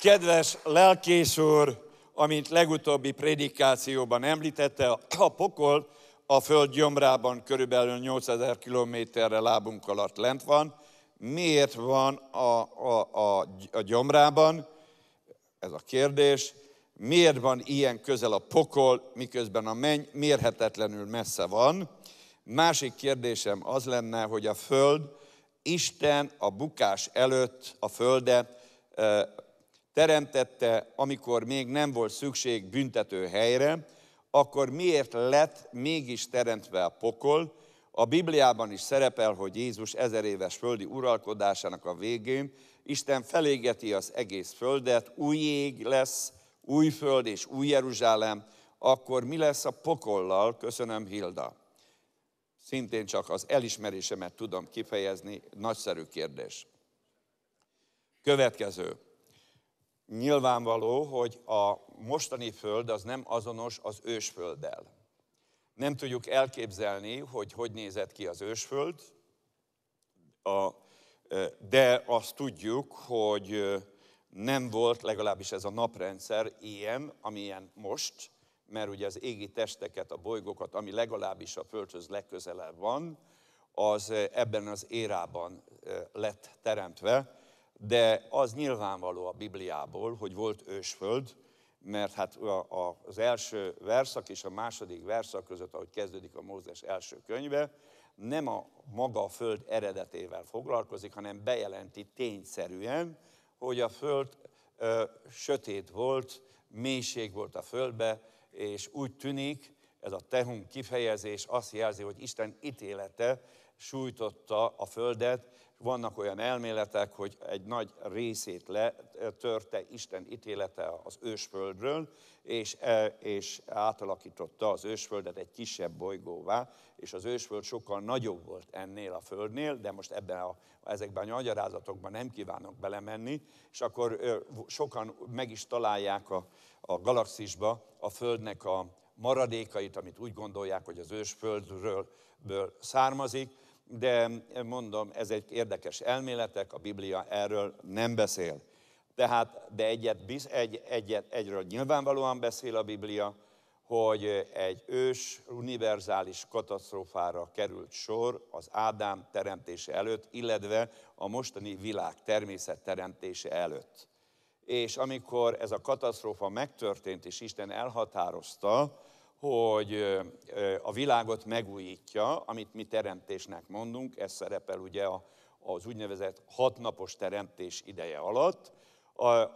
Kedves lelkész úr, amint legutóbbi predikációban említette, a pokol a föld gyomrában körülbelül 8000 kilométerre lábunk alatt lent van. Miért van a, a, a, a gyomrában? Ez a kérdés. Miért van ilyen közel a pokol, miközben a menny mérhetetlenül messze van? Másik kérdésem az lenne, hogy a föld, Isten a bukás előtt a földet teremtette, amikor még nem volt szükség büntető helyre, akkor miért lett mégis teremtve a pokol? A Bibliában is szerepel, hogy Jézus ezer éves földi uralkodásának a végén Isten felégeti az egész földet, új ég lesz, új föld és új Jeruzsálem, akkor mi lesz a pokollal? Köszönöm, Hilda. Szintén csak az elismerésemet tudom kifejezni, nagyszerű kérdés. Következő nyilvánvaló, hogy a mostani föld az nem azonos az ősfölddel. Nem tudjuk elképzelni, hogy hogy nézett ki az ősföld, a, de azt tudjuk, hogy nem volt legalábbis ez a naprendszer ilyen, amilyen most, mert ugye az égi testeket, a bolygókat, ami legalábbis a Földhöz legközelebb van, az ebben az érában lett teremtve, de az nyilvánvaló a Bibliából, hogy volt ősföld, mert hát az első verszak és a második verszak között, ahogy kezdődik a Mózes első könyve, nem a maga a föld eredetével foglalkozik, hanem bejelenti tényszerűen, hogy a föld ö, sötét volt, mélység volt a földbe, és úgy tűnik, ez a tehum kifejezés azt jelzi, hogy Isten ítélete sújtotta a Földet, vannak olyan elméletek, hogy egy nagy részét letörte Isten ítélete az ősföldről, és, e, és átalakította az ősföldet egy kisebb bolygóvá, és az ősföld sokkal nagyobb volt ennél a földnél, de most ebben a, ezekben a nyagyarázatokban nem kívánok belemenni, és akkor sokan meg is találják a, a galaxisba a földnek a maradékait, amit úgy gondolják, hogy az ősföldről származik, de mondom, ez egy érdekes elméletek, a Biblia erről nem beszél. Tehát, de egyet, egy, egyet, egyről nyilvánvalóan beszél a Biblia, hogy egy ős univerzális katasztrófára került sor az Ádám teremtése előtt, illetve a mostani világ természet teremtése előtt. És amikor ez a katasztrófa megtörtént, és Isten elhatározta, hogy a világot megújítja, amit mi teremtésnek mondunk, ez szerepel ugye az úgynevezett hatnapos teremtés ideje alatt,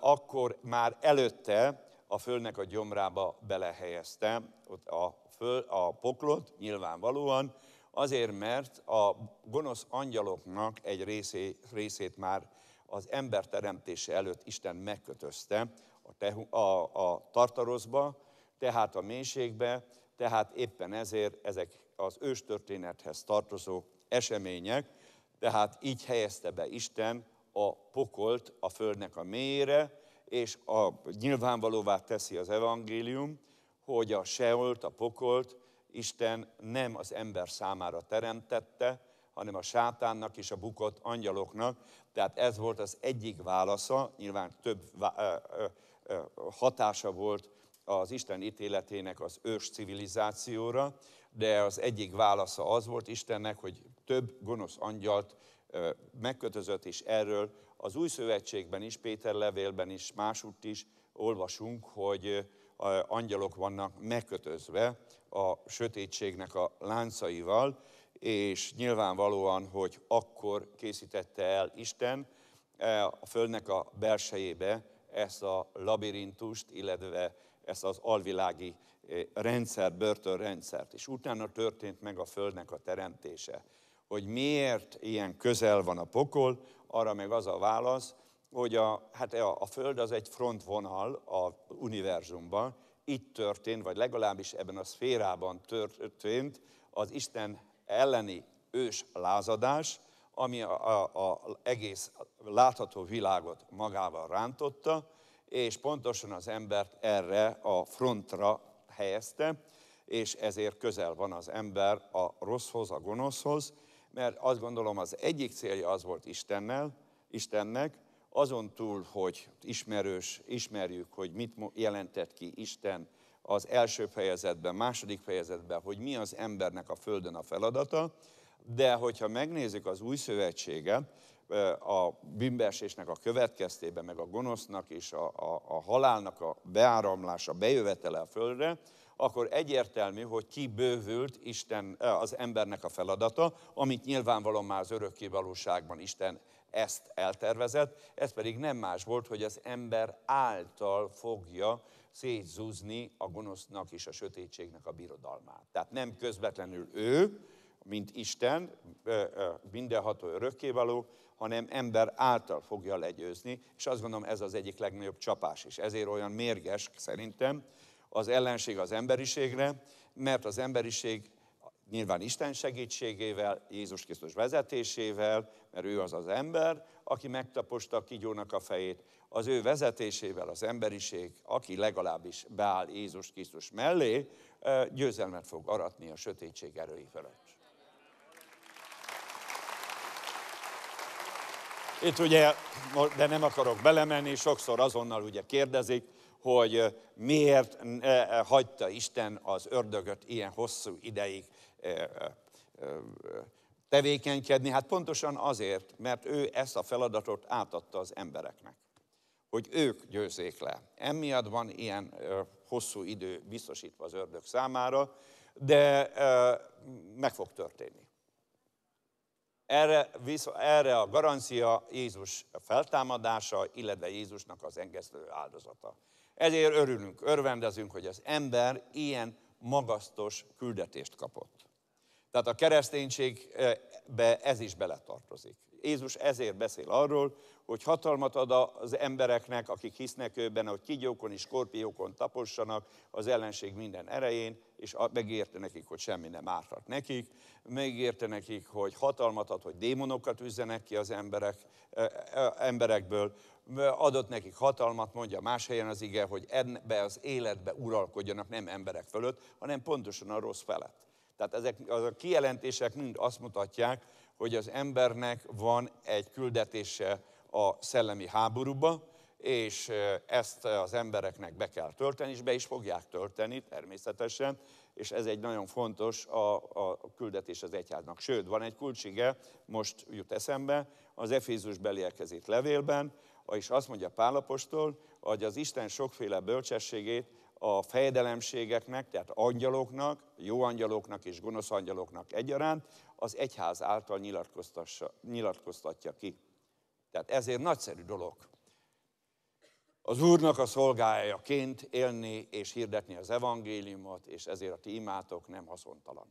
akkor már előtte a földnek a gyomrába belehelyezte a, föl, a poklot, nyilvánvalóan, azért, mert a gonosz angyaloknak egy részét, részét már az ember teremtése előtt Isten megkötözte a, tehu, a, a tartarozba, tehát a mélységbe, tehát éppen ezért ezek az őstörténethez tartozó események, tehát így helyezte be Isten a pokolt a földnek a mélyére, és a, nyilvánvalóvá teszi az evangélium, hogy a seolt, a pokolt Isten nem az ember számára teremtette, hanem a sátánnak és a bukott angyaloknak. Tehát ez volt az egyik válasza, nyilván több hatása volt az Isten ítéletének az ős civilizációra, de az egyik válasza az volt Istennek, hogy több gonosz angyalt megkötözött, és erről az új szövetségben is, Péter levélben is, másutt is olvasunk, hogy angyalok vannak megkötözve a sötétségnek a láncaival, és nyilvánvalóan, hogy akkor készítette el Isten a Földnek a belsejébe ezt a labirintust, illetve ezt az alvilági eh, rendszer, börtönrendszert. És utána történt meg a Földnek a teremtése. Hogy miért ilyen közel van a pokol, arra meg az a válasz, hogy a, hát a, a Föld az egy frontvonal a univerzumban, itt történt, vagy legalábbis ebben a szférában történt az Isten elleni ős lázadás, ami az egész látható világot magával rántotta, és pontosan az embert erre a frontra helyezte, és ezért közel van az ember a rosszhoz, a gonoszhoz, mert azt gondolom az egyik célja az volt Istennel, Istennek, azon túl, hogy ismerős, ismerjük, hogy mit jelentett ki Isten az első fejezetben, második fejezetben, hogy mi az embernek a földön a feladata, de hogyha megnézzük az új szövetsége, a bűnbeesésnek a következtében, meg a gonosznak és a, a, a halálnak a beáramlása, bejövetele a földre, akkor egyértelmű, hogy kibővült Isten, az embernek a feladata, amit nyilvánvalóan már az örökké valóságban Isten ezt eltervezett, ez pedig nem más volt, hogy az ember által fogja szétzúzni a gonosznak és a sötétségnek a birodalmát. Tehát nem közvetlenül ő, mint Isten, mindenható örökkévaló, hanem ember által fogja legyőzni, és azt gondolom ez az egyik legnagyobb csapás is. Ezért olyan mérges szerintem az ellenség az emberiségre, mert az emberiség nyilván Isten segítségével, Jézus Krisztus vezetésével, mert ő az az ember, aki megtaposta a kigyónak a fejét, az ő vezetésével az emberiség, aki legalábbis beáll Jézus Krisztus mellé, győzelmet fog aratni a sötétség erői fölött. Itt ugye, de nem akarok belemenni, sokszor azonnal ugye kérdezik, hogy miért e, hagyta Isten az ördögöt ilyen hosszú ideig tevékenykedni. Hát pontosan azért, mert ő ezt a feladatot átadta az embereknek, hogy ők győzzék le. Emiatt van ilyen hosszú idő biztosítva az ördög számára, de meg fog történni. Erre, visz, erre a garancia Jézus feltámadása, illetve Jézusnak az engesztő áldozata. Ezért örülünk, örvendezünk, hogy az ember ilyen magasztos küldetést kapott. Tehát a kereszténységbe ez is beletartozik. Jézus ezért beszél arról, hogy hatalmat ad az embereknek, akik hisznek őben, hogy kigyókon és skorpiókon tapossanak az ellenség minden erején, és megérte nekik, hogy semmi nem árthat nekik, megérte nekik, hogy hatalmat ad, hogy démonokat üzzenek ki az emberek, e- e- emberekből, adott nekik hatalmat, mondja más helyen az ige, hogy ebbe az életbe uralkodjanak nem emberek fölött, hanem pontosan a rossz felett. Tehát ezek az a kijelentések mind azt mutatják, hogy az embernek van egy küldetése a szellemi háborúba, és ezt az embereknek be kell tölteni, és be is fogják tölteni természetesen, és ez egy nagyon fontos a, a küldetés az egyháznak. Sőt, van egy kulcsige, most jut eszembe, az Efézus beliekhez levélben, és azt mondja Pálapostól, hogy az Isten sokféle bölcsességét a fejedelemségeknek, tehát angyaloknak, jó angyaloknak és gonosz angyaloknak egyaránt, az egyház által nyilatkoztatja ki. Tehát ezért nagyszerű dolog. Az Úrnak a szolgájaként élni és hirdetni az evangéliumot, és ezért a ti imátok nem haszontalan.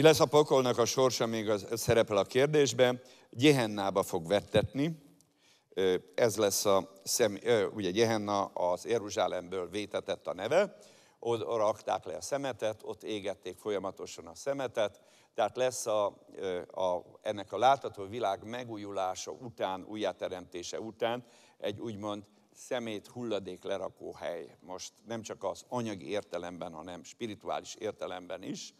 Mi lesz a pokolnak a sorsa, még az, szerepel a kérdésben. Gyehennába fog vettetni, ez lesz a, szem, ugye Gyehenna az Jeruzsálemből vétetett a neve, Ott rakták le a szemetet, ott égették folyamatosan a szemetet, tehát lesz a, a, ennek a látható világ megújulása után, újjáteremtése után egy úgymond szemét hulladék lerakó hely. Most nem csak az anyagi értelemben, hanem spirituális értelemben is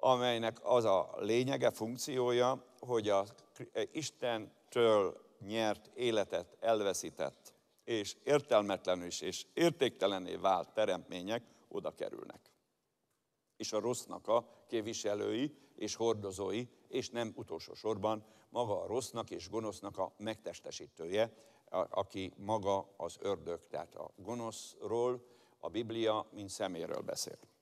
amelynek az a lényege, funkciója, hogy a eh, Istentől nyert életet elveszített, és értelmetlenül is, és értéktelené vált teremtmények oda kerülnek. És a rossznak a képviselői és hordozói, és nem utolsó sorban maga a rossznak és gonosznak a megtestesítője, aki maga az ördög, tehát a gonoszról a Biblia, mint szeméről beszél.